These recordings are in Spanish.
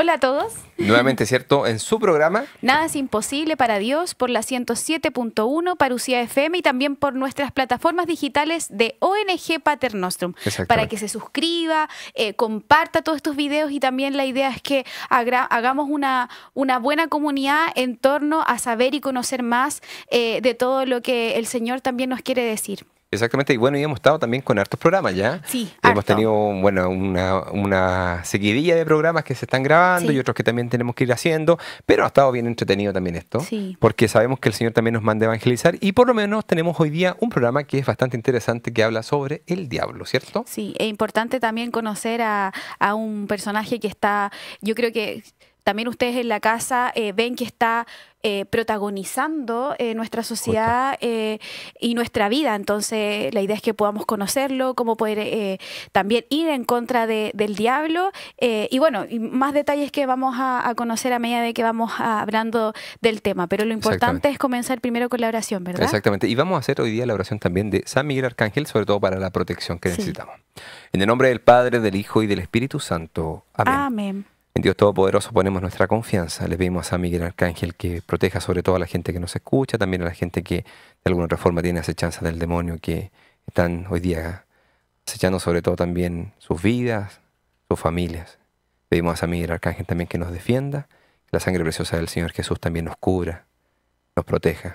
Hola a todos. Nuevamente, ¿cierto? En su programa. Nada es imposible para Dios por la 107.1 Parucía FM y también por nuestras plataformas digitales de ONG Paternostrum, Para que se suscriba, eh, comparta todos estos videos y también la idea es que hagamos una, una buena comunidad en torno a saber y conocer más eh, de todo lo que el Señor también nos quiere decir. Exactamente, y bueno, y hemos estado también con hartos programas ya. Hemos tenido, bueno, una, una, seguidilla de programas que se están grabando y otros que también tenemos que ir haciendo, pero ha estado bien entretenido también esto, porque sabemos que el Señor también nos manda evangelizar y por lo menos tenemos hoy día un programa que es bastante interesante que habla sobre el diablo, ¿cierto? Sí, es importante también conocer a, a un personaje que está, yo creo que también ustedes en la casa eh, ven que está eh, protagonizando eh, nuestra sociedad y nuestra vida. Entonces, la idea es que podamos conocerlo, cómo poder también ir en contra del diablo. y bueno, y más detalles que vamos a, conocer a medida de que vamos hablando del tema. Pero lo importante es comenzar primero con la oración, ¿verdad? Exactamente. Y vamos a hacer hoy día la oración también de San Miguel Arcángel, sobre todo para la protección que necesitamos. En el nombre del Padre, del Hijo y del Espíritu Santo. Amén. Amén. En Dios Todopoderoso ponemos nuestra confianza. Le pedimos a Miguel Arcángel que proteja sobre todo a la gente que nos escucha, también a la gente que de alguna otra forma tiene acechanza del demonio que están hoy día acechando sobre todo también sus vidas, sus familias. Pedimos a Miguel Arcángel también que nos defienda, que la sangre preciosa del Señor Jesús también nos cubra, nos proteja.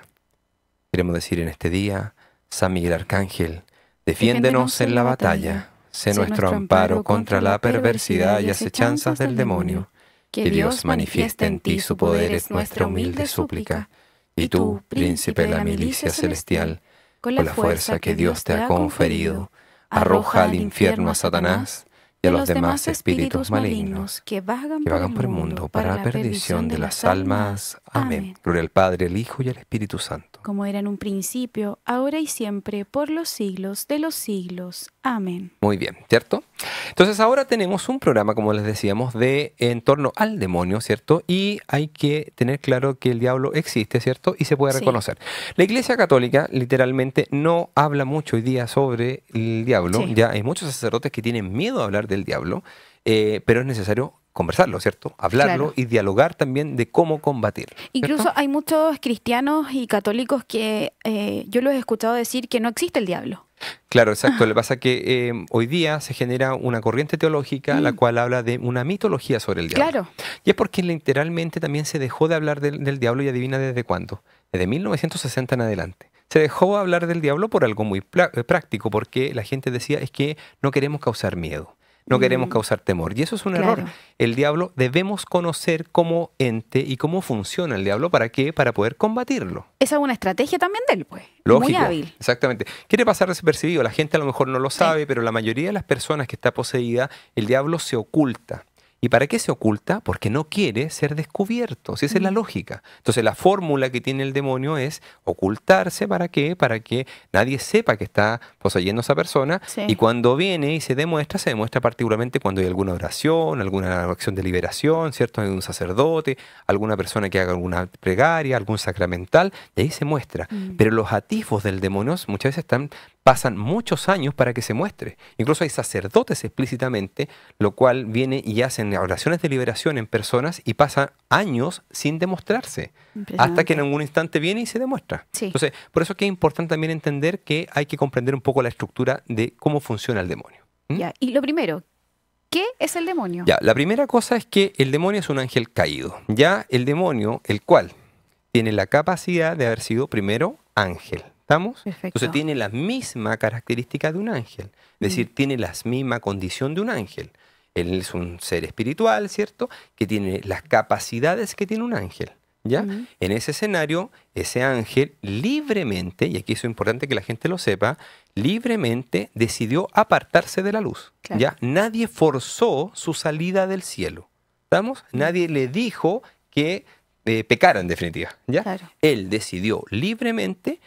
Queremos decir en este día, San Miguel Arcángel, defiéndenos en la batalla sé nuestro amparo contra la perversidad y acechanzas del demonio. Que Dios manifieste en ti su poder es nuestra humilde súplica. Y tú, príncipe de la milicia celestial, con la fuerza que Dios te ha conferido, arroja al infierno a Satanás y a los demás espíritus malignos que vagan por el mundo para la perdición de las almas. Amén. Gloria al Padre, el Hijo y al Espíritu Santo como era en un principio, ahora y siempre, por los siglos de los siglos. Amén. Muy bien, ¿cierto? Entonces ahora tenemos un programa, como les decíamos, de en torno al demonio, ¿cierto? Y hay que tener claro que el diablo existe, ¿cierto? Y se puede reconocer. La Iglesia Católica literalmente no habla mucho hoy día sobre el diablo. Ya hay muchos sacerdotes que tienen miedo a hablar del diablo, eh, pero es necesario conversarlo, ¿cierto? Hablarlo y dialogar también de cómo combatir. Incluso hay muchos cristianos y católicos que eh, yo los he escuchado decir que no existe el diablo. Claro, exacto. Lo que pasa es que eh, hoy día se genera una corriente teológica la mm. cual habla de una mitología sobre el diablo. Claro. Y es porque literalmente también se dejó de hablar del, diablo y adivina desde cuándo. Desde 1960 en adelante se dejó hablar del diablo por algo muy eh, práctico, porque la gente decía es que no queremos causar miedo no queremos mm. causar temor. Y eso es un error. El diablo, debemos conocer cómo ente y cómo funciona el diablo. ¿Para qué? Para poder combatirlo. Esa es una estrategia también de él, pues. Muy hábil. Exactamente. Quiere pasar desapercibido. La gente a lo mejor no lo sabe, pero la mayoría de las personas que está poseída, el diablo se oculta. ¿Y para qué se oculta? Porque no quiere ser descubierto. Si esa es la lógica. Entonces la fórmula que tiene el demonio es ocultarse. ¿Para qué? Para que nadie sepa que está poseyendo a esa persona. Y cuando viene y se demuestra, se demuestra particularmente cuando hay alguna oración, alguna acción de liberación, ¿cierto? Hay un sacerdote, alguna persona que haga alguna plegaria, algún sacramental. De ahí se muestra. Mm. Pero los atifos del demonio muchas veces están pasan muchos años para que se muestre. Incluso hay sacerdotes explícitamente, lo cual viene y hacen oraciones de liberación en personas y pasa años sin demostrarse, hasta que en algún instante viene y se demuestra. Entonces, por eso es que es importante también entender que hay que comprender un poco la estructura de cómo funciona el demonio. ¿Mm? Ya. Y lo primero, ¿Qué es el demonio? Ya, la primera cosa es que el demonio es un ángel caído. Ya el demonio, el cual tiene la capacidad de haber sido primero ángel ¿Estamos? Entonces tiene la misma característica de un ángel, es mm. decir, tiene la misma condición de un ángel. Él es un ser espiritual, ¿cierto? Que tiene las capacidades que tiene un ángel. ¿Ya? Mm. En ese escenario, ese ángel libremente, y aquí es importante que la gente lo sepa, libremente decidió apartarse de la luz. ¿Ya? Nadie forzó su salida del cielo. ¿Estamos? Mm. Nadie le dijo que eh, pecara en definitiva. ¿ya? Él decidió libremente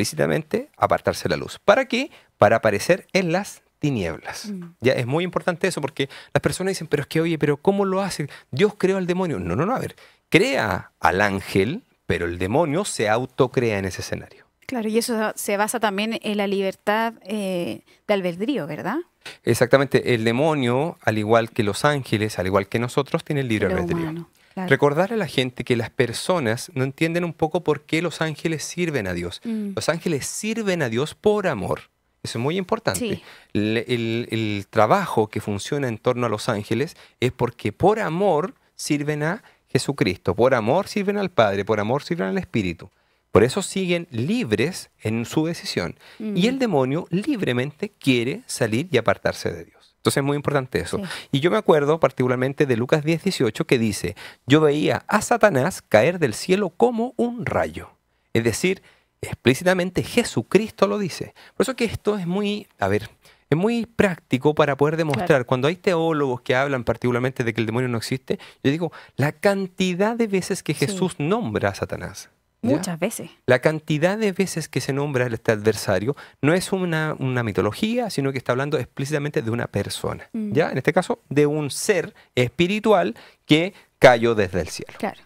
explícitamente apartarse la luz. ¿Para qué? Para aparecer en las tinieblas. Mm. Ya es muy importante eso porque las personas dicen, pero es que oye, pero ¿cómo lo hace? Dios creó al demonio. No, no, no, a ver, crea al ángel, pero el demonio se autocrea en ese escenario. Claro, y eso se basa también en la libertad eh, de albedrío, ¿verdad? Exactamente, el demonio, al igual que los ángeles, al igual que nosotros, tiene el libre albedrío. Recordar a la gente que las personas no entienden un poco por qué los ángeles sirven a Dios. Mm. Los ángeles sirven a Dios por amor. Eso es muy importante. El, trabajo que funciona en torno a los ángeles es porque por amor sirven a Jesucristo, por amor sirven al Padre, por amor sirven al Espíritu. Por eso siguen libres en su decisión. Y mm. el demonio libremente quiere salir y apartarse de Dios. Entonces es muy importante eso. Y yo me acuerdo particularmente de Lucas 10, 18 que dice, yo veía a Satanás caer del cielo como un rayo. Es decir, explícitamente Jesucristo lo dice. Por eso que esto es muy, a ver, es muy práctico para poder demostrar. Cuando hay teólogos que hablan particularmente de que el demonio no existe, yo digo, la cantidad de veces que Jesús nombra a Satanás. Muchas veces. La cantidad de veces que se nombra este adversario no es una, mitología, sino que está hablando explícitamente de una persona, mm. ¿ya? En este caso, de un ser espiritual que cayó desde el cielo. Claro.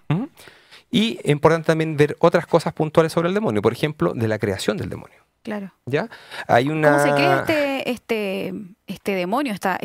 Y es importante también ver otras cosas puntuales sobre el demonio, por ejemplo, de la creación del demonio. Claro. ¿Ya? Hay una... ¿Cómo se crea este, este, este demonio, esta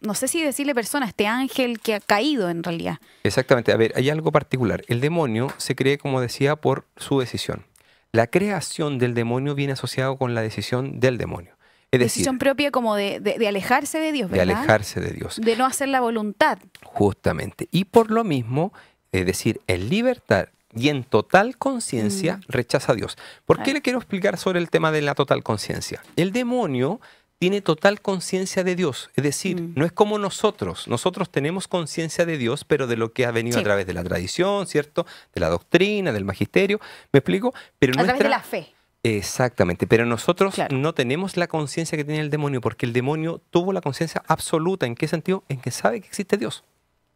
no sé si decirle persona, este ángel que ha caído en realidad? Exactamente. A ver, hay algo particular. El demonio se cree, como decía, por su decisión. La creación del demonio viene asociado con la decisión del demonio. Es decisión propia como de, alejarse de Dios, ¿verdad? De alejarse de Dios. De no hacer la voluntad. Justamente. Y por lo mismo, es decir, en libertad y en total conciencia mm. rechaza a Dios. ¿Por qué le quiero explicar sobre el tema de la total conciencia? El demonio tiene total conciencia de Dios, es decir, mm. no es como nosotros, nosotros tenemos conciencia de Dios, pero de lo que ha venido a través de la tradición, ¿cierto? De la doctrina, del magisterio, ¿me explico? Pero a través de la fe. Exactamente, pero nosotros no tenemos la conciencia que tiene el demonio, porque el demonio tuvo la conciencia absoluta, ¿en qué sentido? En que sabe que existe Dios.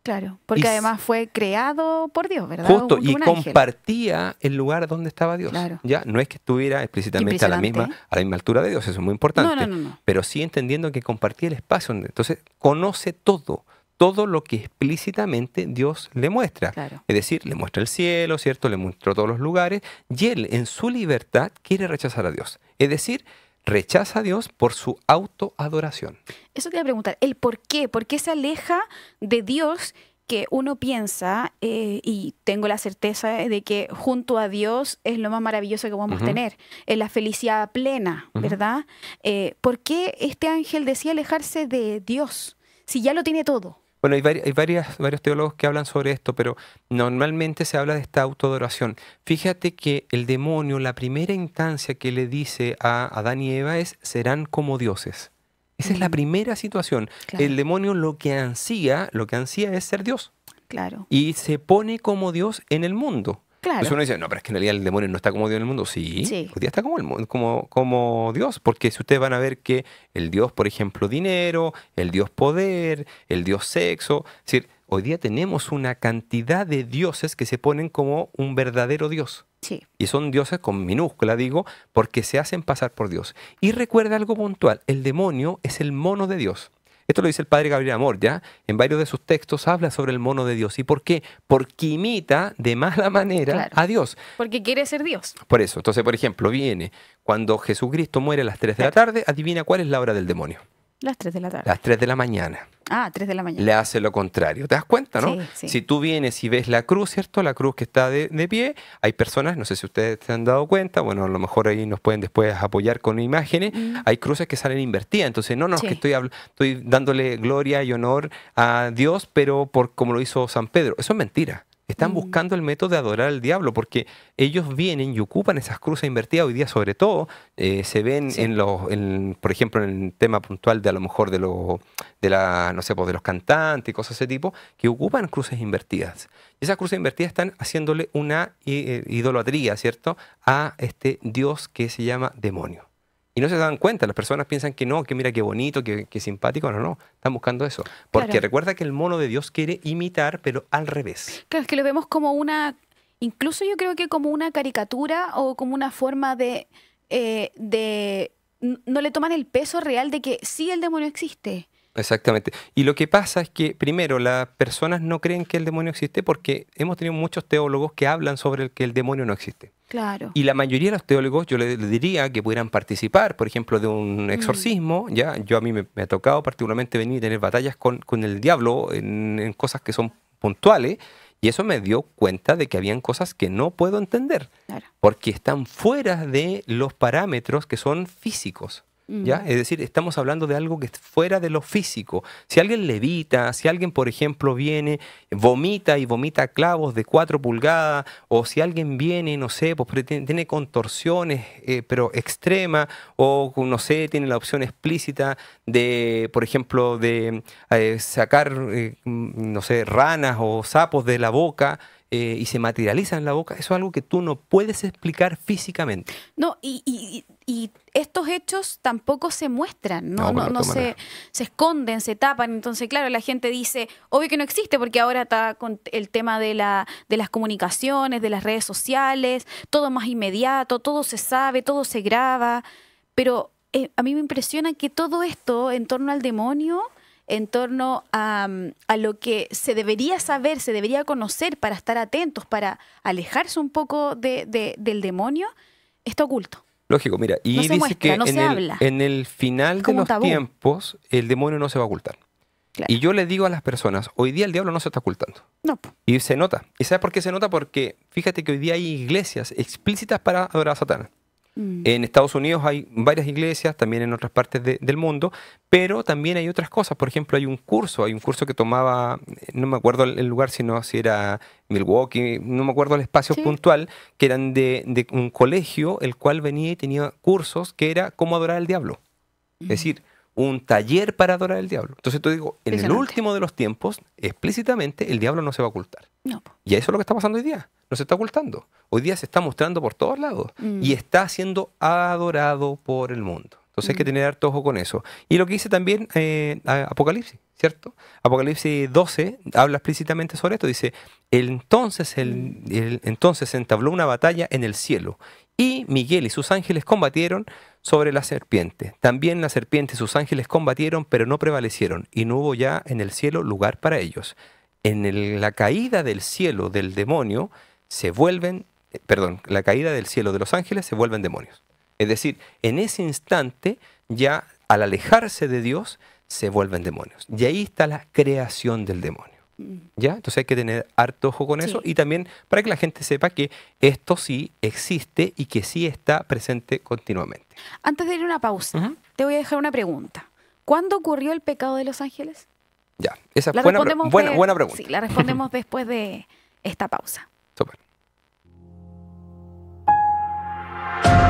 Claro, porque además fue creado por Dios, ¿verdad? Justo, y compartía el lugar donde estaba Dios. Ya, no es que estuviera explícitamente a la, misma, a la misma altura de Dios, eso es muy importante. pero sí entendiendo que compartía el espacio. Donde, entonces, conoce todo, todo lo que explícitamente Dios le muestra. Claro. Es decir, le muestra el cielo, ¿cierto? Le muestra todos los lugares. Y él, en su libertad, quiere rechazar a Dios. Es decir, rechaza a Dios por su autoadoración. Eso te voy a preguntar, el por qué, por qué se aleja de Dios que uno piensa, eh, y tengo la certeza de que junto a Dios es lo más maravilloso que podemos a tener, es la felicidad plena, ¿verdad? Eh, ¿Por qué este ángel decía alejarse de Dios si ya lo tiene todo? Bueno, hay, varias, varios teólogos que hablan sobre esto, pero normalmente se habla de esta autoadoración. Fíjate que el demonio, la primera instancia que le dice a Adán y Eva es, serán como dioses. Esa es la primera situación. El demonio lo que ansía, lo que ansía es ser Dios. Claro. Y se pone como Dios en el mundo uno dice, no, pero es que en realidad el demonio no está como Dios en el mundo. Sí, hoy día está como, como, como Dios, porque si ustedes van a ver que el Dios, por ejemplo, dinero, el Dios poder, el Dios sexo, es decir, hoy día tenemos una cantidad de dioses que se ponen como un verdadero Dios. Sí. Y son dioses con minúscula, digo, porque se hacen pasar por Dios. Y recuerda algo puntual, el demonio es el mono de Dios. Esto lo dice el padre Gabriel Amor, ¿ya? En varios de sus textos habla sobre el mono de Dios. ¿Y por qué? Porque imita de mala manera a Dios. Porque quiere ser Dios. Por eso. Entonces, por ejemplo, viene cuando Jesucristo muere a las 3 de la tarde, adivina cuál es la hora del demonio. Las 3 de la tarde. Las 3 de la mañana. Ah, 3 de la mañana. Le hace lo contrario. ¿Te das cuenta, no? Si tú vienes y ves la cruz, ¿cierto? La cruz que está de, pie, hay personas, no sé si ustedes se han dado cuenta, bueno, a lo mejor ahí nos pueden después apoyar con imágenes, mm. hay cruces que salen invertidas. Entonces, no, no, es que estoy, estoy dándole gloria y honor a Dios, pero por como lo hizo San Pedro. Eso es mentira. Están buscando el método de adorar al diablo, porque ellos vienen y ocupan esas cruces invertidas hoy día, sobre todo, eh, se ven en los, por ejemplo, en el tema puntual de a lo mejor de la, no sé, pues, de los cantantes y cosas de ese tipo, que ocupan cruces invertidas. Y esas cruces invertidas están haciéndole una eh, eh, idolatría, ¿cierto?, a este Dios que se llama demonio. Y no se dan cuenta, las personas piensan que no, que mira qué bonito, que, simpático, no, no, están buscando eso. Porque recuerda que el mono de Dios quiere imitar, pero al revés. Claro, es que lo vemos como una, incluso yo creo que como una caricatura o como una forma de, eh, de no le toman el peso real de que sí el demonio existe. Exactamente. Y lo que pasa es que, primero, las personas no creen que el demonio existe porque hemos tenido muchos teólogos que hablan sobre el que el demonio no existe. Y la mayoría de los teólogos, yo les, diría que pudieran participar, por ejemplo, de un mm. exorcismo. ¿ya? Yo a mí me, ha tocado particularmente venir a tener batallas con, el diablo en, cosas que son puntuales. Y eso me dio cuenta de que habían cosas que no puedo entender, porque están fuera de los parámetros que son físicos. Es decir, estamos hablando de algo que es fuera de lo físico. Si alguien levita, si alguien, por ejemplo, viene, vomita y vomita clavos de 4 pulgadas, o si alguien viene, no sé, pues tiene contorsiones, eh, pero extrema, o no sé, tiene la opción explícita de, por ejemplo, de eh, sacar, eh, no sé, ranas o sapos de la boca, y se materializa en la boca, eso es algo que tú no puedes explicar físicamente. No, y, y estos hechos tampoco se muestran, no, no, se, esconden, se tapan. Entonces, claro, la gente dice, obvio que no existe, porque ahora está con el tema de, la, de las comunicaciones, de las redes sociales, todo más inmediato, todo se sabe, todo se graba. Pero eh, a mí me impresiona que todo esto en torno al demonio en torno a, lo que se debería saber, se debería conocer para estar atentos, para alejarse un poco de, del demonio, está oculto. Lógico, mira, y dice que en, el, final de los tiempos el demonio no se va a ocultar. Y yo le digo a las personas, hoy día el diablo no se está ocultando. No. Y se nota. ¿Y sabes por qué se nota? Porque fíjate que hoy día hay iglesias explícitas para adorar a Satanás. Mm. En Estados Unidos hay varias iglesias, también en otras partes del mundo, pero también hay otras cosas. Por ejemplo, hay un curso, hay un curso que tomaba, no me acuerdo el lugar, sino si era Milwaukee, no me acuerdo el espacio puntual, que eran de, un colegio, el cual venía y tenía cursos que era cómo adorar al diablo. Es mm. decir, un taller para adorar al diablo. Entonces tú digo, en el último de los tiempos, explícitamente, el diablo no se va a ocultar. Y eso es lo que está pasando hoy día. No se está ocultando. Hoy día se está mostrando por todos lados mm. y está siendo adorado por el mundo. Entonces hay que mm. tener harto ojo con eso. Y lo que dice también eh, Apocalipsis, ¿cierto? Apocalipsis 12 habla explícitamente sobre esto. Dice, entonces, entonces se entabló una batalla en el cielo y Miguel y sus ángeles combatieron sobre la serpiente. También la serpiente y sus ángeles combatieron, pero no prevalecieron, y no hubo ya en el cielo lugar para ellos. En la caída del cielo del demonio se vuelven, eh, perdón, la caída del cielo de los ángeles se vuelven demonios. Es decir, en ese instante ya al alejarse de Dios se vuelven demonios. Y ahí está la creación del demonio. ¿Ya? Entonces hay que tener harto ojo con eso y también para que la gente sepa que esto sí existe y que sí está presente continuamente. Antes de ir a una pausa, te voy a dejar una pregunta. ¿Cuándo ocurrió el pecado de los ángeles? Ya, esa es buena, buena, pregunta. Sí, la respondemos después de esta pausa. Super.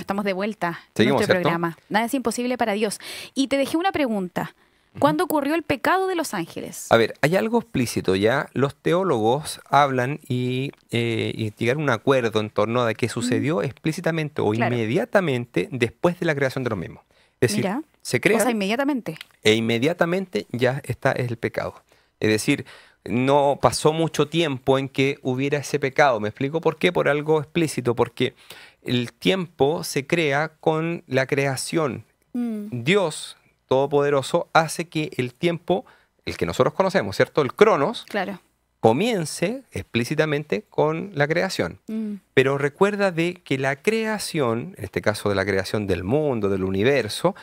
estamos de vuelta en nuestro programa. Nada es imposible para Dios. Y te dejé una pregunta. ¿Cuándo ocurrió el pecado de los ángeles? A ver, hay algo explícito ya. Los teólogos hablan y, eh, a un acuerdo en torno a que sucedió explícitamente o inmediatamente después de la creación de los mismos. Es decir, se crea. inmediatamente. E inmediatamente ya está el pecado. Es decir, no pasó mucho tiempo en que hubiera ese pecado. ¿Me explico por qué? Por algo explícito. Porque el tiempo se crea con la creación. Mm. Dios Todopoderoso hace que el tiempo, el que nosotros conocemos, ¿cierto? El cronos, comience explícitamente con la creación. Mm. Pero recuerda de que la creación, en este caso de la creación del mundo, del universo,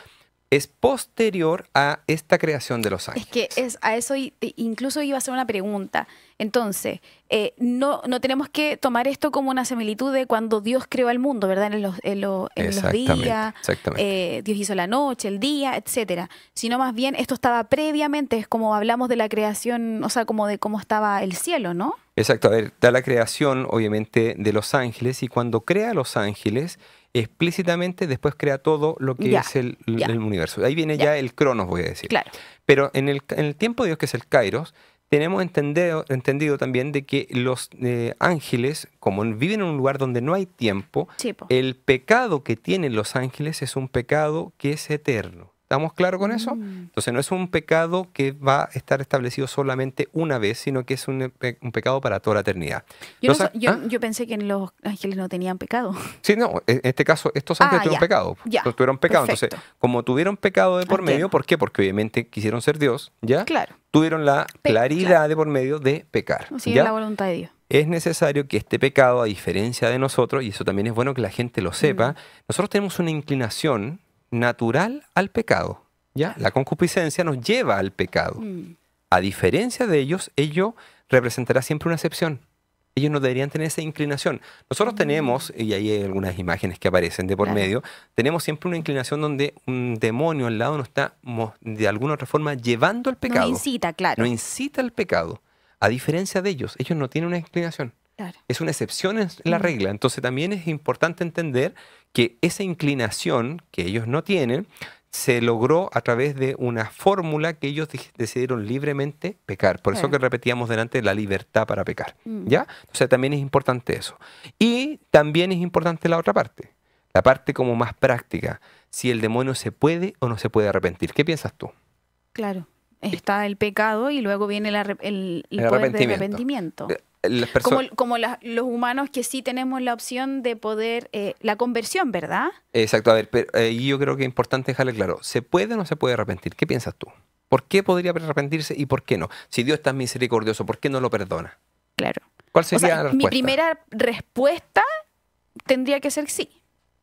es posterior a esta creación de los ángeles. Es que es, a eso incluso iba a ser una pregunta. Entonces, eh, no, no tenemos que tomar esto como una similitud de cuando Dios creó el mundo, ¿verdad? En los, días, eh, Dios hizo la noche, el día, etcétera. Sino más bien esto estaba previamente, es como hablamos de la creación, o sea, como de cómo estaba el cielo, ¿no? Exacto, a ver, da la creación, obviamente, de los ángeles y cuando crea los ángeles, explícitamente, después crea todo lo que es el, universo. Ahí viene ya, el cronos, voy a decir. Pero en el, tiempo de Dios, que es el kairos, tenemos entendido, entendido también de que los eh, ángeles, como viven en un lugar donde no hay tiempo, el pecado que tienen los ángeles es un pecado que es eterno. ¿Estamos claros con eso? Mm. Entonces no es un pecado que va a estar establecido solamente una vez, sino que es un, pecado para toda la eternidad. ¿ah? Yo, pensé que los ángeles no tenían pecado. Sí, no, en este caso estos ángeles ah, tuvieron pecado. Ya. Tuvieron pecado. Entonces, como tuvieron pecado de por ah, medio, ¿por qué? Porque obviamente quisieron ser Dios, ¿ya? Claro. Tuvieron la claridad de por medio de pecar. O sea, la voluntad de Dios es necesario que este pecado, a diferencia de nosotros, y eso también es bueno que la gente lo sepa, mm. nosotros tenemos una inclinación natural al pecado. ¿ya? La concupiscencia nos lleva al pecado. Mm. A diferencia de ellos, ello representará siempre una excepción. Ellos no deberían tener esa inclinación. Nosotros mm. tenemos, y ahí hay algunas imágenes que aparecen de por medio, tenemos siempre una inclinación donde un demonio al lado nos está, de alguna otra forma, llevando al pecado. No incita, claro. No incita al pecado. A diferencia de ellos, ellos no tienen una inclinación. Es una excepción en la mm. regla. Entonces también es importante entender que esa inclinación que ellos no tienen se logró a través de una fórmula que ellos decidieron libremente pecar. Por eso que repetíamos delante la libertad para pecar. Mm. ¿Ya? O sea, también es importante eso. Y también es importante la otra parte, la parte como más práctica, si el demonio se puede o no se puede arrepentir. ¿Qué piensas tú? Claro, está el pecado y luego viene el, el, el, De arrepentimiento. Eh, como, los humanos que sí tenemos la opción de poder, eh, la conversión, ¿verdad? Exacto, a ver, eh, yo creo que es importante dejarle claro, ¿se puede o no se puede arrepentir? ¿Qué piensas tú? ¿Por qué podría arrepentirse y por qué no? Si Dios es tan misericordioso, ¿por qué no lo perdona? Claro. ¿Cuál sería la respuesta? Mi primera respuesta tendría que ser sí.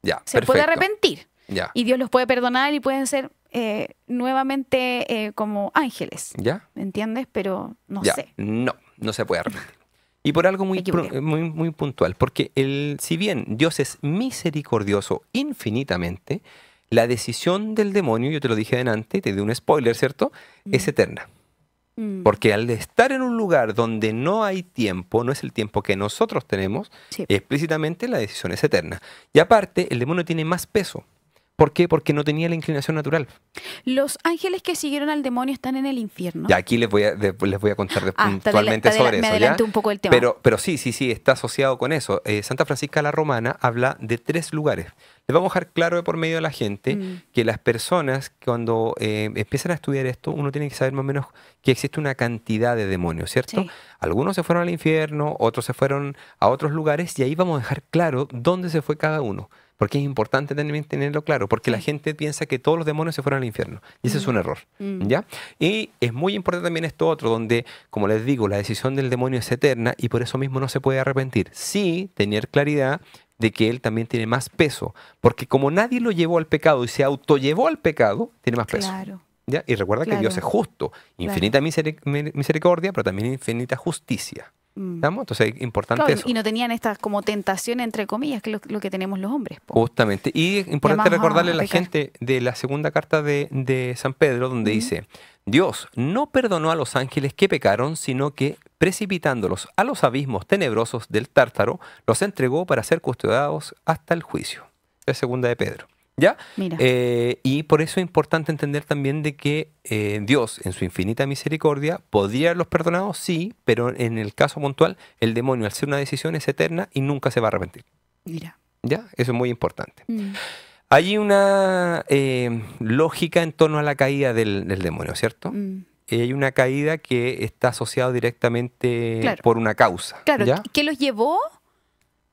Ya, se puede arrepentir. Y Dios los puede perdonar y pueden ser eh, nuevamente como ángeles. ¿Ya? ¿Me entiendes? Pero no sé. No, no se puede arrepentir. Y por algo muy, muy, muy, puntual, porque el, si bien Dios es misericordioso infinitamente, la decisión del demonio, yo te lo dije adelante, te di un spoiler, ¿cierto? Mm. Es eterna. Mm. Porque al estar en un lugar donde no hay tiempo, no es el tiempo que nosotros tenemos, explícitamente la decisión es eterna. Y aparte, el demonio tiene más peso. ¿Por qué? Porque no tenía la inclinación natural. Los ángeles que siguieron al demonio están en el infierno. Y aquí les voy a, les voy a contar ah, puntualmente sobre eso. un Pero, pero sí, sí, sí, está asociado con eso. Eh, Santa Francisca la Romana habla de tres lugares. Les vamos a dejar claro de por medio de la gente mm. que las personas, cuando eh, empiezan a estudiar esto, uno tiene que saber más o menos que existe una cantidad de demonios, ¿cierto? Algunos se fueron al infierno, otros se fueron a otros lugares y ahí vamos a dejar claro dónde se fue cada uno. Porque es importante también tenerlo claro, porque la gente piensa que todos los demonios se fueron al infierno. Y ese es un mm. error. Mm. ¿ya? Y es muy importante también esto otro, donde, como les digo, la decisión del demonio es eterna y por eso mismo no se puede arrepentir. Sí, tener claridad de que él también tiene más peso, porque como nadie lo llevó al pecado y se autollevó al pecado, tiene más peso. Y recuerda que Dios es justo, infinita misericordia, pero también infinita justicia. Mm. Y no tenían estas como tentación, entre comillas, que es lo, que tenemos los hombres. Justamente. Y es importante recordarle a, la gente de la segunda carta de, de San Pedro, donde dice, Dios no perdonó a los ángeles que pecaron, sino que precipitándolos a los abismos tenebrosos del tártaro, los entregó para ser custodiados hasta el juicio. Es segunda de Pedro. ¿Ya? Eh, y por eso es importante entender también de que eh, Dios, en su infinita misericordia, podría haberlos perdonado, sí, pero en el caso puntual, el demonio, al ser una decisión, es eterna y nunca se va a arrepentir. Mira. ¿Ya? Eso es muy importante. Mm. Hay una eh, lógica en torno a la caída del, demonio, ¿cierto? Mm. hay una caída que está asociada directamente por una causa. Claro, ¿qué los llevó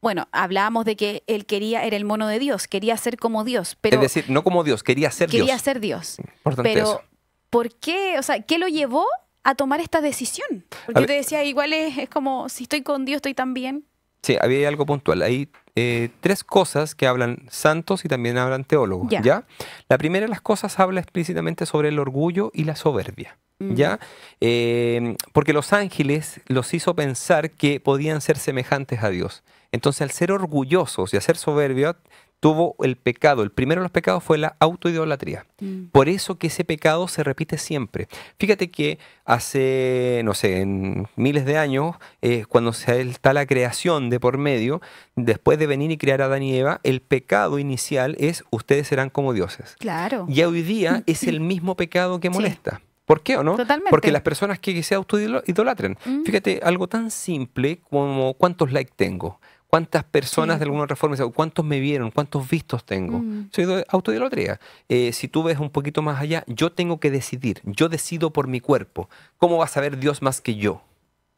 bueno, hablábamos de que él quería, era el mono de Dios, quería ser como Dios. Pero es decir, no como Dios, quería ser Dios. Quería ser Dios. pero, ¿por qué? O sea, ¿qué lo llevó a tomar esta decisión? Porque yo te decía, igual es, como, si estoy con Dios, estoy tan bien. Sí, había algo puntual. Hay eh, tres cosas que hablan santos y también hablan teólogos, ¿ya? La primera de las cosas habla explícitamente sobre el orgullo y la soberbia. Mm. ¿Ya? Eh, porque los ángeles los hizo pensar que podían ser semejantes a Dios. Entonces, al ser orgullosos y a ser soberbios, tuvo el pecado. El primero de los pecados fue la autoidolatría. Mm. Por eso que ese pecado se repite siempre. Fíjate que hace, no sé, en miles de años, eh, cuando está la creación de por medio, después de venir y crear a Adán y Eva, el pecado inicial es ustedes serán como dioses. Claro. Y hoy día es el mismo pecado que molesta. ¿Por qué o no? Totalmente. Porque las personas que se autoidolatren. idolatren. Mm. Fíjate, algo tan simple como cuántos likes tengo cuántas personas de alguna reforma cuántos me vieron, cuántos vistos tengo. Mm. Soy de autoidolatría. Eh, si tú ves un poquito más allá, yo tengo que decidir, yo decido por mi cuerpo. ¿Cómo va a saber Dios más que yo?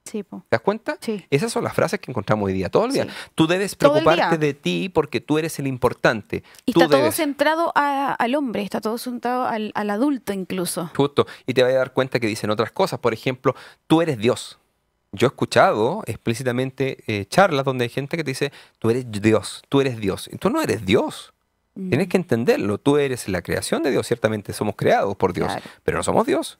¿Te das cuenta? Esas son las frases que encontramos hoy día, todo el día. Tú debes preocuparte de ti porque tú eres el importante. Y está todo centrado al hombre, está todo centrado al, al adulto incluso. Justo. Y te vas a dar cuenta que dicen otras cosas. Por ejemplo, tú eres Dios yo he escuchado explícitamente eh, charlas donde hay gente que te dice, tú eres Dios, tú eres Dios. Y tú no eres Dios. Tienes mm. que entenderlo. Tú eres la creación de Dios. Ciertamente somos creados por Dios, pero no somos Dios.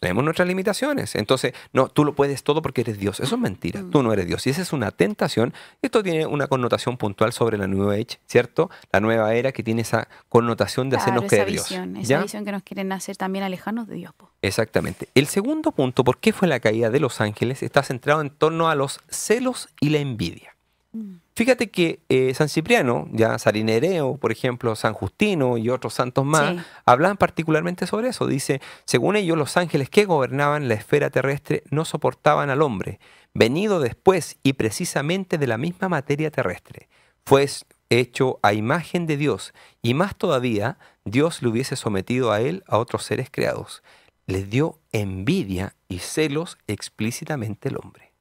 Tenemos nuestras limitaciones. Entonces, no, tú lo puedes todo porque eres Dios. Eso es mentira. Mm. Tú no eres Dios. Y esa es una tentación. Esto tiene una connotación puntual sobre la nueva Age, ¿cierto? La nueva era que tiene esa connotación de hacernos creer esa Dios. Esa visión que nos quieren hacer también alejarnos de Dios. Exactamente. El segundo punto, ¿por qué fue la caída de los ángeles? Está centrado en torno a los celos y la envidia. Mm. Fíjate que eh, San Cipriano, ya Salinereo, por ejemplo, San Justino y otros santos más, hablan particularmente sobre eso. Dice, según ellos, los ángeles que gobernaban la esfera terrestre no soportaban al hombre, venido después y precisamente de la misma materia terrestre. Fue hecho a imagen de Dios y más todavía, Dios le hubiese sometido a él a otros seres creados. Les dio envidia y celos explícitamente el hombre.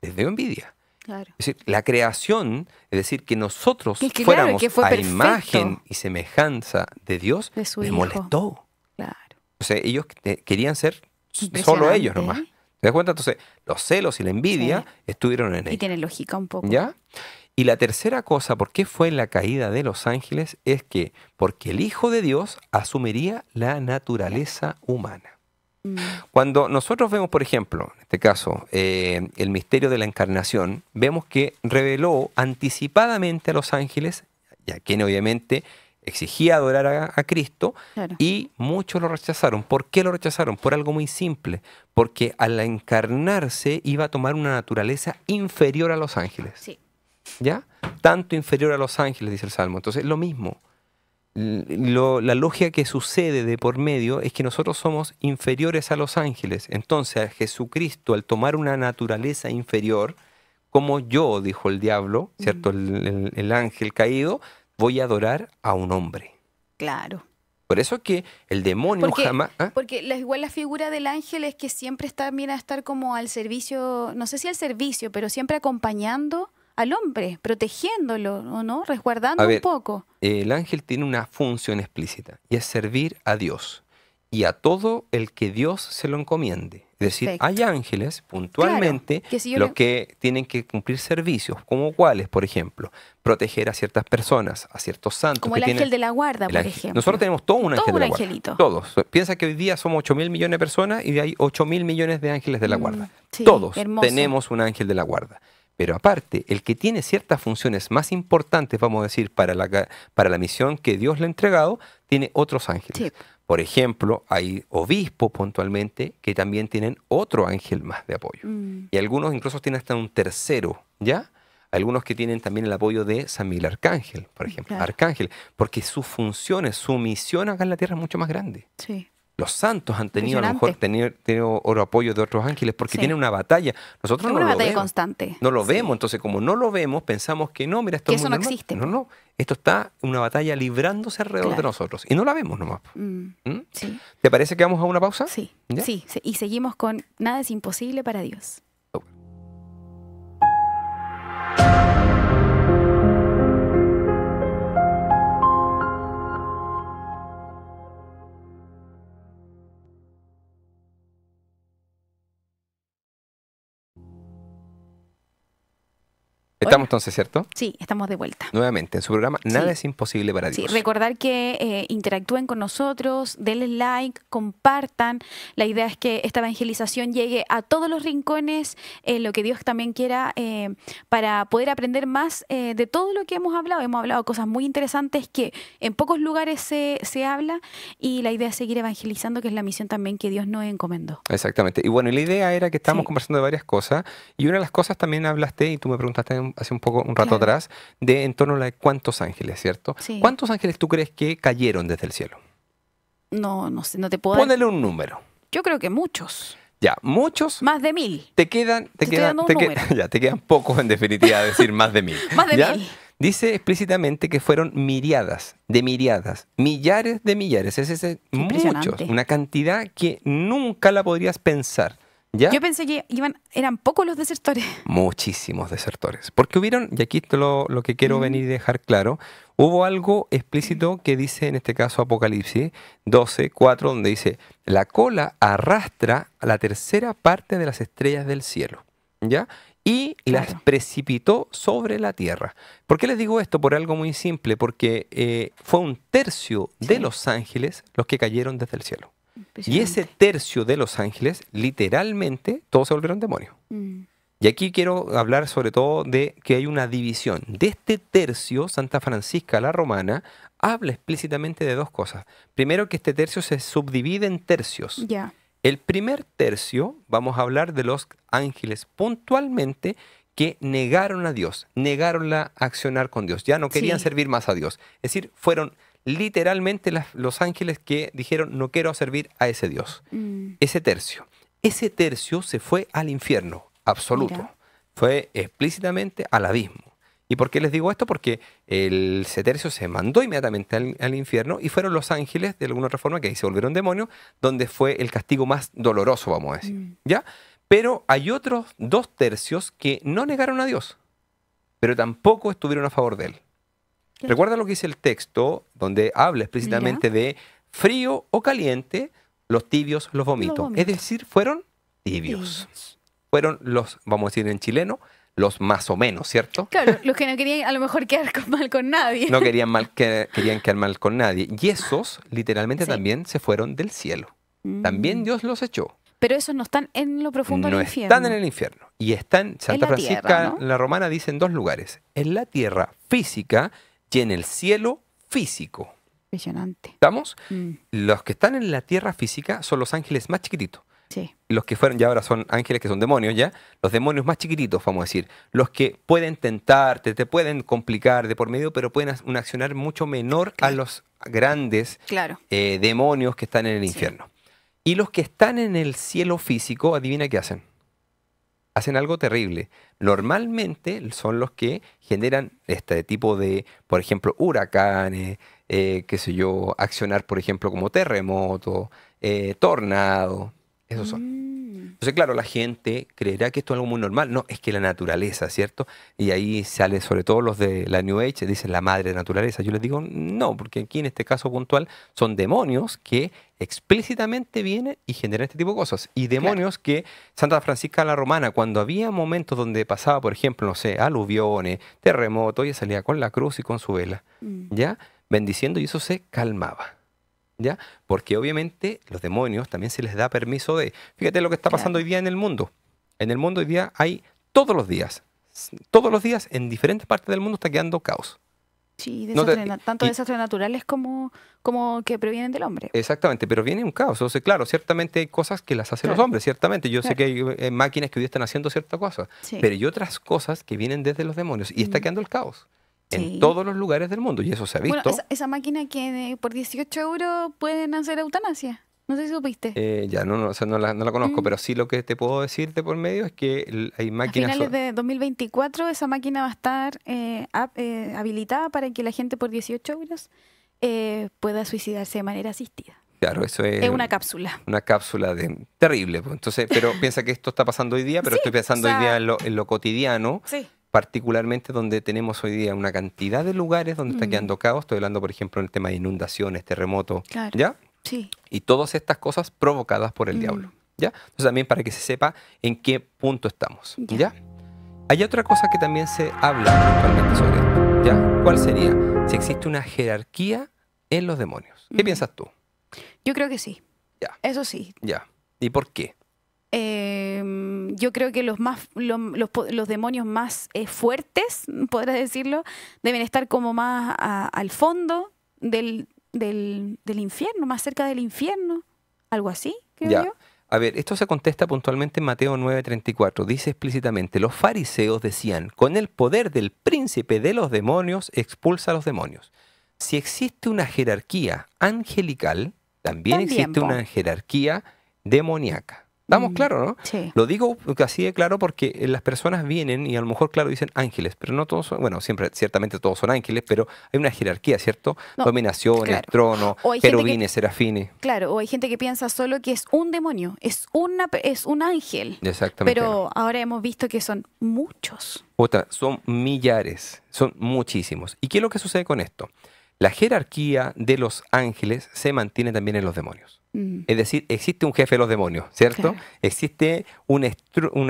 Les dio envidia. Es decir, la creación, es decir, que nosotros fuéramos a imagen y semejanza de Dios, les molestó. O sea, ellos querían ser solo ellos nomás. ¿eh? ¿Te das cuenta? Entonces, los celos y la envidia estuvieron en ellos. Y tiene lógica un poco. ¿Ya? Y la tercera cosa, ¿por qué fue la caída de los ángeles? Es que porque el Hijo de Dios asumiría la naturaleza humana. Mm. Cuando nosotros vemos, por ejemplo, en este caso, eh, el misterio de la encarnación, vemos que reveló anticipadamente a los ángeles, ya a quien obviamente exigía adorar a, Cristo, y muchos lo rechazaron. ¿Por qué lo rechazaron? Por algo muy simple, porque al encarnarse iba a tomar una naturaleza inferior a los ángeles. Sí. ¿Ya? Tanto inferior a los ángeles, dice el Salmo. Entonces, lo mismo. Mm, la logia que sucede de por medio es que nosotros somos inferiores a los ángeles. Entonces, a Jesucristo, al tomar una naturaleza inferior, como yo, dijo el diablo, ¿cierto? El, ángel caído, voy a adorar a un hombre. Claro. Por eso que el demonio porque, jamás. ¿ah? Porque la, igual la figura del ángel es que siempre está, a estar como al servicio, no sé si al servicio, pero siempre acompañando al hombre, protegiéndolo, ¿o no? Resguardando un poco. El ángel tiene una función explícita y es servir a Dios y a todo el que Dios se lo encomiende. Es decir, hay ángeles puntualmente que los que tienen que cumplir servicios, como cuáles, por ejemplo, proteger a ciertas personas, a ciertos santos. Como el ángel de la guarda, por ejemplo. Nosotros tenemos todo un ángel de la angelito. Todos. Piensa que hoy día somos 8 mil millones de personas y hay 8 mil millones de ángeles de la mm, guarda. Todos tenemos un ángel de la guarda. Pero aparte, el que tiene ciertas funciones más importantes, vamos a decir, para la, para la misión que Dios le ha entregado, tiene otros ángeles. Por ejemplo, hay obispos puntualmente que también tienen otro ángel más de apoyo. Mm. Y algunos incluso tienen hasta un tercero, ¿ya? Algunos que tienen también el apoyo de San Miguel Arcángel, por ejemplo, Arcángel, porque sus funciones, su misión acá en la tierra es mucho más grande. Sí los santos han tenido a lo mejor tener, oro apoyo de otros ángeles porque tiene tienen una batalla. Nosotros no una lo batalla vemos. constante. No lo vemos, entonces como no lo vemos, pensamos que no, mira, esto no existe. No, no, esto está una batalla librándose alrededor de nosotros y no la vemos nomás. Mm. ¿Mm? ¿Te parece que vamos a una pausa? Sí. Sí, y seguimos con nada es imposible para Dios. Estamos entonces, ¿cierto? Sí, estamos de vuelta. Nuevamente, en su programa Nada es imposible para Dios. Sí, recordar que eh, interactúen con nosotros, denle like, compartan. La idea es que esta evangelización llegue a todos los rincones, eh, lo que Dios también quiera, eh, para poder aprender más eh, de todo lo que hemos hablado. Hemos hablado cosas muy interesantes que en pocos lugares se, se habla y la idea es seguir evangelizando, que es la misión también que Dios nos encomendó. Exactamente. Y bueno, la idea era que estábamos conversando de varias cosas y una de las cosas también hablaste y tú me preguntaste hace un poco, un rato atrás, de en torno a la de cuántos ángeles, ¿cierto? ¿Cuántos ángeles tú crees que cayeron desde el cielo? No, no sé, no te puedo. Ponele un número. Yo creo que muchos. Ya, muchos. Más de mil. Te quedan, te, quedan, ya, te quedan pocos en definitiva, decir más de mil. más de mil. Dice explícitamente que fueron miriadas, de miriadas, millares de millares. Es, es, muchos, una cantidad que nunca la podrías pensar. Yo pensé que iban, eran pocos los desertores. Muchísimos desertores. Porque hubieron, y aquí lo, lo que quiero venir y dejar claro, hubo algo explícito que dice en este caso Apocalipsis 12, 4, donde dice, la cola arrastra a la tercera parte de las estrellas del cielo. ¿Ya? y las precipitó sobre la tierra. ¿Por qué les digo esto? Por algo muy simple, porque eh, fue un tercio de los ángeles los que cayeron desde el cielo. Y ese tercio de los ángeles, literalmente, todos se volvieron demonios. Mm. Y aquí quiero hablar sobre todo de que hay una división. De este tercio, Santa Francisca la Romana habla explícitamente de dos cosas. Primero, que este tercio se subdivide en tercios. El primer tercio, vamos a hablar de los ángeles puntualmente que negaron a Dios, negaron la accionar con Dios, ya no querían servir más a Dios. Es decir, fueron literalmente los ángeles que dijeron, no quiero servir a ese Dios. Mm. Ese tercio. Ese tercio se fue al infierno, absoluto. Fue explícitamente al abismo. ¿Y por qué les digo esto? Porque el, ese tercio se mandó inmediatamente al, infierno y fueron los ángeles, de alguna otra forma, que ahí se volvieron demonios, donde fue el castigo más doloroso, vamos a decir. Mm. ¿Ya? Pero hay otros dos tercios que no negaron a Dios, pero tampoco estuvieron a favor de él. Recuerda lo que dice el texto, donde habla explícitamente de frío o caliente, los tibios los vomito. Es decir, fueron tibios. Fueron los, vamos a decir en chileno, los más o menos, ¿cierto? Claro, los que no querían a lo mejor quedar mal con nadie. No querían, mal, que, querían quedar mal con nadie. Y esos literalmente también se fueron del cielo. También mm. Dios los echó. Pero esos no están en lo profundo del infierno. Están en el infierno. Y están, Santa en Francisca, la Romana dice en dos lugares. En la tierra física y en el cielo físico. Impresionante. ¿Estamos? Mm. Los que están en la tierra física son los ángeles más chiquititos. Sí. Los que fueron, ya ahora son ángeles que son demonios, ¿ya? Los demonios más chiquititos, vamos a decir. Los que pueden tentarte, te pueden complicar de por medio, pero pueden accionar mucho menor a los grandes claro. Eh, demonios que están en el infierno. Y los que están en el cielo físico, adivina qué hacen hacen algo terrible. Normalmente son los que generan este tipo de, por ejemplo, huracanes, eh, qué sé yo, accionar, por ejemplo, como terremoto, eh, tornado, esos son. Mm. Entonces, claro, la gente creerá que esto es algo muy normal. No, es que la naturaleza, ¿cierto? Y ahí sale, sobre todo los de la New Age, dicen la madre de naturaleza. Yo les digo, no, porque aquí en este caso puntual son demonios que explícitamente vienen y generan este tipo de cosas. Y demonios que Santa Francisca la Romana, cuando había momentos donde pasaba, por ejemplo, no sé, aluviones, terremotos, ella salía con la cruz y con su vela, mm. ¿ya? Bendiciendo y eso se calmaba. ¿ya? Porque obviamente los demonios también se les da permiso de... Fíjate lo que está pasando hoy día en el mundo. En el mundo hoy día hay todos los días, todos los días en diferentes partes del mundo está quedando caos. Sí, tanto desastres naturales como, como que provienen del hombre. Exactamente, pero viene un caos. O sea, claro, ciertamente hay cosas que las hacen los hombres, ciertamente. Yo sé que hay eh, máquinas que hoy están haciendo ciertas cosas, pero hay otras cosas que vienen desde los demonios y está mm. quedando el caos en todos los lugares del mundo y eso se ha visto. esa, máquina que por 18 euros pueden hacer eutanasia. No sé si supiste. Eh, ya, no, no, la, no la conozco, mm. pero sí lo que te puedo decirte por medio es que hay máquinas... A finales de 2024 esa máquina va a estar eh, eh, habilitada para que la gente por 18 euros eh, pueda suicidarse de manera asistida. Claro, eso es. Es una cápsula. Una cápsula de terrible. Pues, entonces, pero piensa que esto está pasando hoy día, pero estoy pensando hoy día en lo, en lo cotidiano. Sí particularmente donde tenemos hoy día una cantidad de lugares donde está mm. quedando caos. Estoy hablando, por ejemplo, en el tema de inundaciones, terremotos, ¿ya? Sí. Y todas estas cosas provocadas por el mm. diablo, ¿ya? Entonces también para que se sepa en qué punto estamos, ¿ya? Hay otra cosa que también se habla actualmente sobre esto, ¿ya? ¿Cuál sería? Si existe una jerarquía en los demonios. ¿Qué mm. piensas tú? Yo creo que sí. Ya. Eso sí. Ya. ¿Y por qué? Em, yo creo que los, más, los, demonios más eh, fuertes, podrás decirlo, deben estar como más al fondo del, del, infierno, más cerca del infierno, algo así, ya. A ver, esto se contesta puntualmente en Mateo 9:34. Dice explícitamente, los fariseos decían, con el poder del príncipe de los demonios, expulsa a los demonios. Si existe una jerarquía angelical, también, existe una jerarquía demoníaca. Damos mm, claro, ¿no? Lo digo así de claro porque eh, las personas vienen y a lo mejor, claro, dicen ángeles, pero no todos son, bueno, siempre, ciertamente todos son ángeles, pero hay una jerarquía, ¿cierto? Dominaciones, Dominación, trono, serafines. Claro, o hay gente que piensa solo que es un demonio, es, una, es un ángel. Exactamente. Pero ahora hemos visto que son muchos. Otra, son millares, son muchísimos. ¿Y qué es lo que sucede con esto? La jerarquía de los ángeles se mantiene también en los demonios. Mm. Es decir, existe un jefe de los demonios, ¿cierto? Existe una,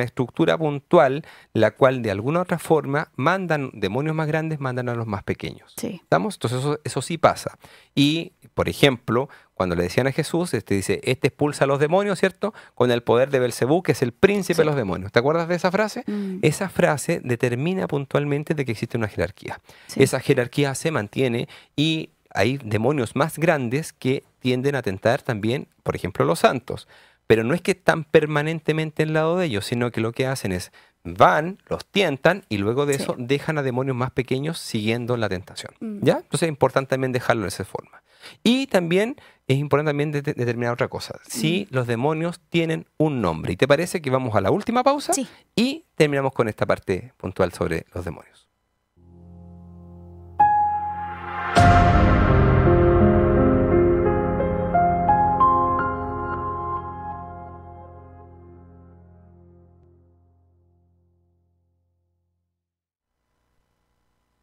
estructura puntual la cual de alguna otra forma mandan demonios más grandes, mandan a los más pequeños. ¿Estamos? Entonces eso, sí pasa. Y, por ejemplo, cuando le decían a Jesús, este dice, este expulsa a los demonios, ¿cierto? Con el poder de Belcebú, que es el príncipe de los demonios. ¿Te acuerdas de esa frase? Mm. Esa frase determina puntualmente de que existe una jerarquía. Esa jerarquía se mantiene y hay demonios más grandes que tienden a tentar también, por ejemplo, los santos. Pero no es que están permanentemente al lado de ellos, sino que lo que hacen es van, los tientan y luego de eso dejan a demonios más pequeños siguiendo la tentación. Mm. ¿Ya? Entonces es importante también dejarlo de esa forma. Y también es importante también determinar otra cosa. Si mm. los demonios tienen un nombre. ¿Y te parece que vamos a la última pausa? Y terminamos con esta parte puntual sobre los demonios.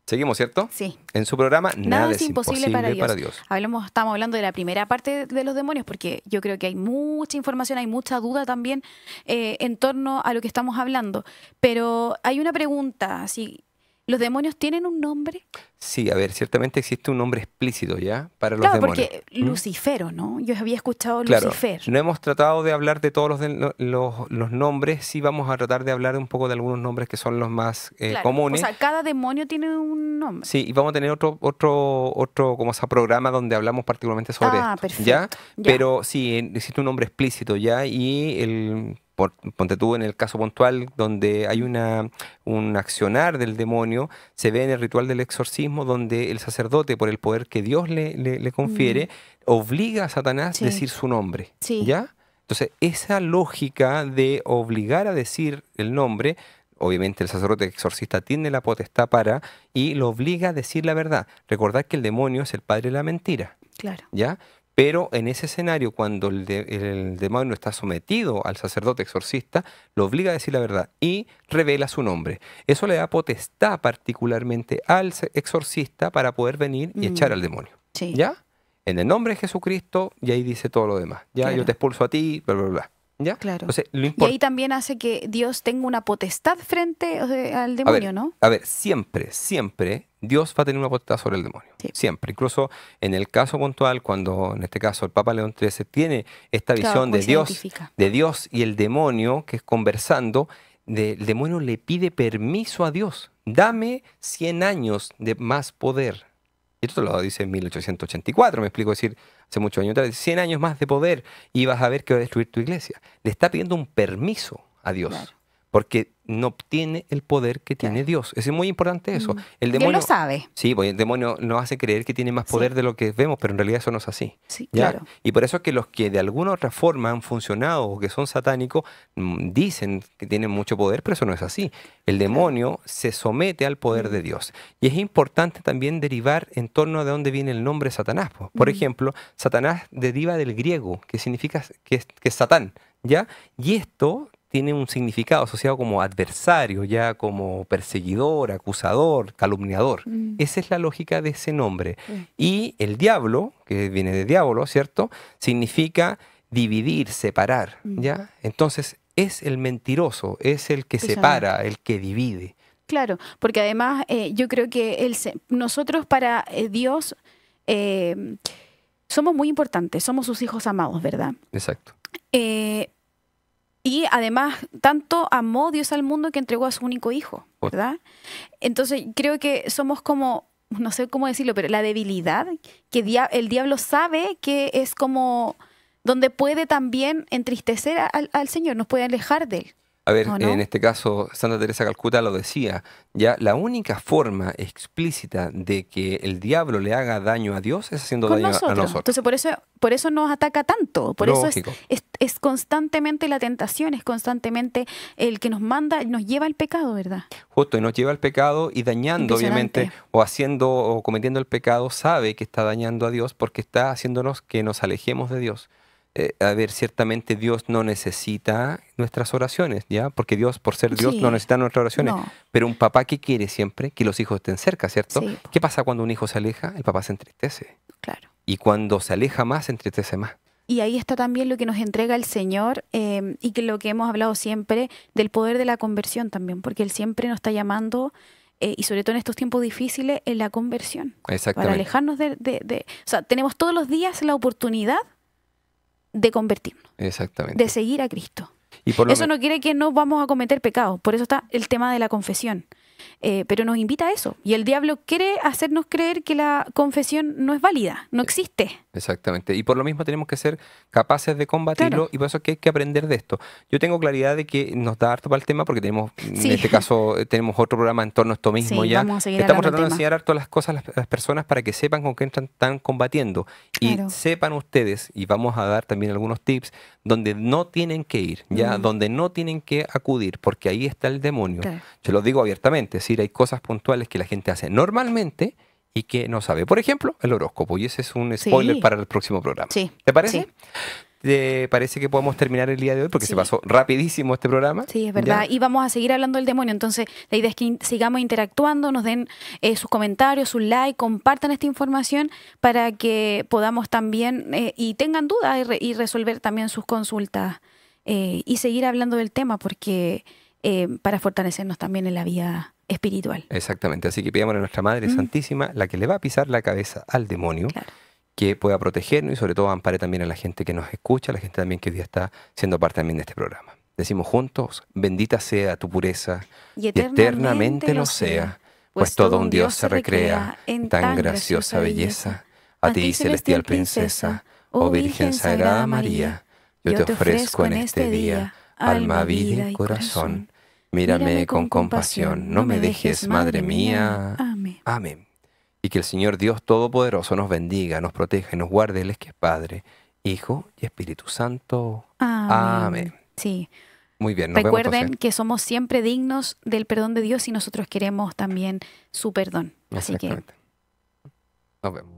Seguimos, ¿cierto? Sí. En su programa, nada, es imposible, para, Dios. estamos hablando de la primera parte de los demonios, porque yo creo que hay mucha información, hay mucha duda también eh, en torno a lo que estamos hablando. Pero hay una pregunta, así ¿Los demonios tienen un nombre? Sí, a ver, ciertamente existe un nombre explícito ya para los demonios. Claro, porque ¿Mm? Lucifero, ¿no? Yo había escuchado Lucifer. No hemos tratado de hablar de todos los, nombres, sí vamos a tratar de hablar un poco de algunos nombres que son los más eh, comunes. O sea, cada demonio tiene un nombre. Sí, y vamos a tener otro, otro, otro como esa programa donde hablamos particularmente sobre ah, Perfecto, ¿ya? Pero sí, existe un nombre explícito ya y el ponte tú en el caso puntual donde hay una, un accionar del demonio, se ve en el ritual del exorcismo donde el sacerdote, por el poder que Dios le, confiere, obliga a Satanás a decir su nombre. Sí. ¿Ya? Entonces, esa lógica de obligar a decir el nombre obviamente el sacerdote exorcista tiene la potestad para y lo obliga a decir la verdad. Recordad que el demonio es el padre de la mentira. Claro. ¿Ya? Pero en ese escenario, cuando el, el, demonio está sometido al sacerdote exorcista, lo obliga a decir la verdad y revela su nombre. Eso le da potestad particularmente al exorcista para poder venir y echar mm. al demonio. ¿Ya? En el nombre de Jesucristo, y ahí dice todo lo demás. Ya, yo te expulso a ti, bla, bla, bla. ¿Ya? Claro. y ahí también hace que Dios tenga una potestad frente al demonio, ¿no? A ver, siempre, siempre Dios va a tener una potestad sobre el demonio. Siempre. Incluso en el caso puntual, cuando en este caso el Papa León XIII tiene esta visión de pues Dios, de Dios y el demonio, que es conversando, el demonio le pide permiso a Dios. Dame 100 años de más poder y esto lo dice en 1884, me explico, decir, hace muchos años 100 años más de poder y vas a ver que va a destruir tu iglesia. Le está pidiendo un permiso a Dios porque no obtiene el poder que tiene Dios. Es muy importante eso. El demonio, lo sabe. Sí, porque el demonio nos hace creer que tiene más poder de lo que vemos, pero en realidad eso no es así. Sí, claro. Y por eso es que los que de alguna otra forma han funcionado o que son satánicos mm, dicen que tienen mucho poder, pero eso no es así. El demonio se somete al poder de Dios. Y es importante también derivar en torno de dónde viene el nombre Satanás. Pues. Por ejemplo, Satanás deriva del griego, que significa que es, Satán. ¿Ya? Y esto tiene un significado asociado como adversario, ya como perseguidor, acusador, calumniador. Mm. Esa es la lógica de ese nombre. Mm. Y el diablo, que viene de diablo, ¿cierto? Significa dividir, separar, mm. ¿ya? Entonces es el mentiroso, es el que separa, el que divide. Claro, porque además eh, yo creo que nosotros para eh, Dios eh, somos muy importantes, somos sus hijos amados, ¿verdad? Exacto. Y además, tanto amó Dios al mundo que entregó a su único hijo, ¿verdad? Entonces, creo que somos como, no sé cómo decirlo, pero la debilidad, que el diablo sabe que es como donde puede también entristecer al Señor, nos puede alejar de él. A ver, en este caso, Santa Teresa Calcuta lo decía, ya la única forma explícita de que el diablo le haga daño a Dios es haciendo daño a nosotros. Entonces, por eso, por eso nos ataca tanto, por eso es, constantemente la tentación, es constantemente el que nos manda, nos lleva al pecado, ¿verdad? Justo, y nos lleva al pecado y dañando, obviamente, o haciendo o cometiendo el pecado, sabe que está dañando a Dios porque está haciéndonos que nos alejemos de Dios. Eh, a ver, ciertamente Dios no necesita nuestras oraciones, ¿ya? Porque Dios, por ser Dios, no necesita nuestras oraciones. Pero un papá que quiere siempre que los hijos estén cerca, ¿cierto? ¿Qué pasa cuando un hijo se aleja? El papá se entristece. Claro. Y cuando se aleja más, se entristece más. Y ahí está también lo que nos entrega el Señor em, y que lo que hemos hablado siempre del poder de la conversión también, porque Él siempre nos está llamando, eh, y sobre todo en estos tiempos difíciles, en la conversión. Exactamente. Para alejarnos de, de... O sea, tenemos todos los días la oportunidad de convertirnos. Exactamente. De seguir a Cristo. Y por eso no quiere que no vamos a cometer pecados. Por eso está el tema de la confesión. Eh, pero nos invita a eso. Y el diablo quiere hacernos creer que la confesión no es válida, no eh, existe. Exactamente. Y por lo mismo tenemos que ser capaces de combatirlo y por eso que hay que aprender de esto. Yo tengo claridad de que nos da harto para el tema porque tenemos, en este caso, eh, tenemos otro programa en torno a esto mismo ya. Estamos tratando de enseñar harto las cosas a las, personas para que sepan con qué están, combatiendo. Y sepan ustedes, y vamos a dar también algunos tips, donde no tienen que ir, ya, donde no tienen que acudir, porque ahí está el demonio. Se lo digo abiertamente, es decir, hay cosas puntuales que la gente hace normalmente y que no sabe. Por ejemplo, el horóscopo, y ese es un spoiler para el próximo programa. ¿Te parece? Sí. parece que podemos terminar el día de hoy porque se pasó rapidísimo este programa. Sí, es verdad. Y vamos a seguir hablando del demonio. Entonces, la idea es que sigamos interactuando, nos den eh, sus comentarios, sus likes, compartan esta información para que podamos también eh, y tengan dudas y, y, resolver también sus consultas eh, y seguir hablando del tema porque para fortalecernos también en la vida espiritual. Exactamente, así que pidamos a nuestra Madre mm. Santísima, la que le va a pisar la cabeza al demonio, que pueda protegernos y sobre todo ampare también a la gente que nos escucha, a la gente también que hoy día está siendo parte también de este programa. Decimos juntos, bendita sea tu pureza eternamente, lo sea, pues, pues todo un Dios se recrea en tan graciosa belleza. A ti, celestial princesa, oh, oh Virgen Sagrada María, yo te ofrezco en este, este día alma, vida y corazón Mírame con compasión, no me dejes, Madre mía. Amén. Y que el Señor Dios Todopoderoso nos bendiga, nos proteja y nos guarde, Él es que es Padre, Hijo y Espíritu Santo. Amén. Sí. Muy bien. Recuerden que somos siempre dignos del perdón de Dios y nosotros queremos también su perdón. Así que nos vemos.